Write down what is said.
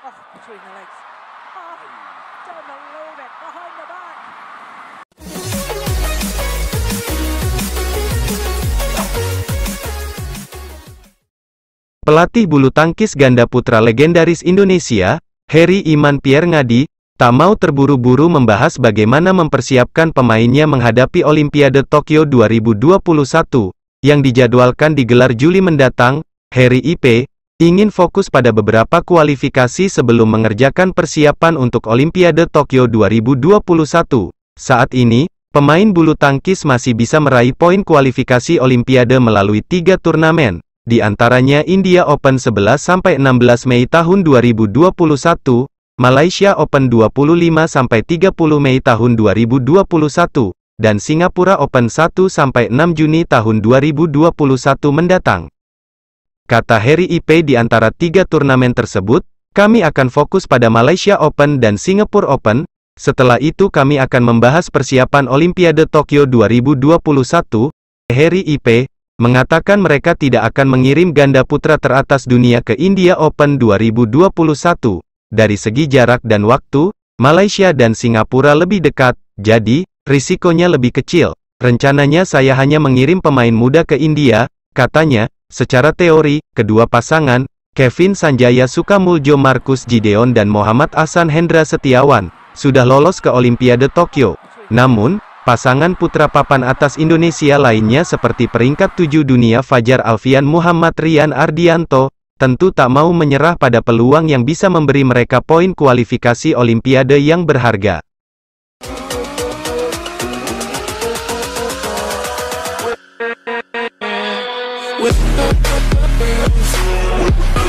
Oh, between the legs. Oh, don't believe it. Behind the back. Pelatih bulu tangkis ganda putra legendaris Indonesia, Heri Iman Pierre Ngadi, tak mau terburu-buru membahas bagaimana mempersiapkan pemainnya menghadapi Olimpiade Tokyo 2021, yang dijadwalkan digelar Juli mendatang, Heri IP, ingin fokus pada beberapa kualifikasi sebelum mengerjakan persiapan untuk Olimpiade Tokyo 2021. Saat ini, pemain bulu tangkis masih bisa meraih poin kualifikasi Olimpiade melalui tiga turnamen, di antaranya India Open 11-16 Mei tahun 2021, Malaysia Open 25-30 Mei tahun 2021, dan Singapura Open 1-6 Juni tahun 2021 mendatang. Kata Harry Ipe di antara tiga turnamen tersebut, kami akan fokus pada Malaysia Open dan Singapore Open, setelah itu kami akan membahas persiapan Olimpiade Tokyo 2021, Harry Ipe, mengatakan mereka tidak akan mengirim ganda putra teratas dunia ke India Open 2021. Dari segi jarak dan waktu, Malaysia dan Singapura lebih dekat, jadi, risikonya lebih kecil. Rencananya saya hanya mengirim pemain muda ke India, katanya, Secara teori, kedua pasangan, Kevin Sanjaya Sukamuljo Markus Gideon dan Muhammad Hasan Hendra Setiawan, sudah lolos ke Olimpiade Tokyo. Namun, pasangan putra papan atas Indonesia lainnya seperti peringkat tujuh dunia Fajar Alfian Muhammad Rian Ardianto, tentu tak mau menyerah pada peluang yang bisa memberi mereka poin kualifikasi Olimpiade yang berharga. with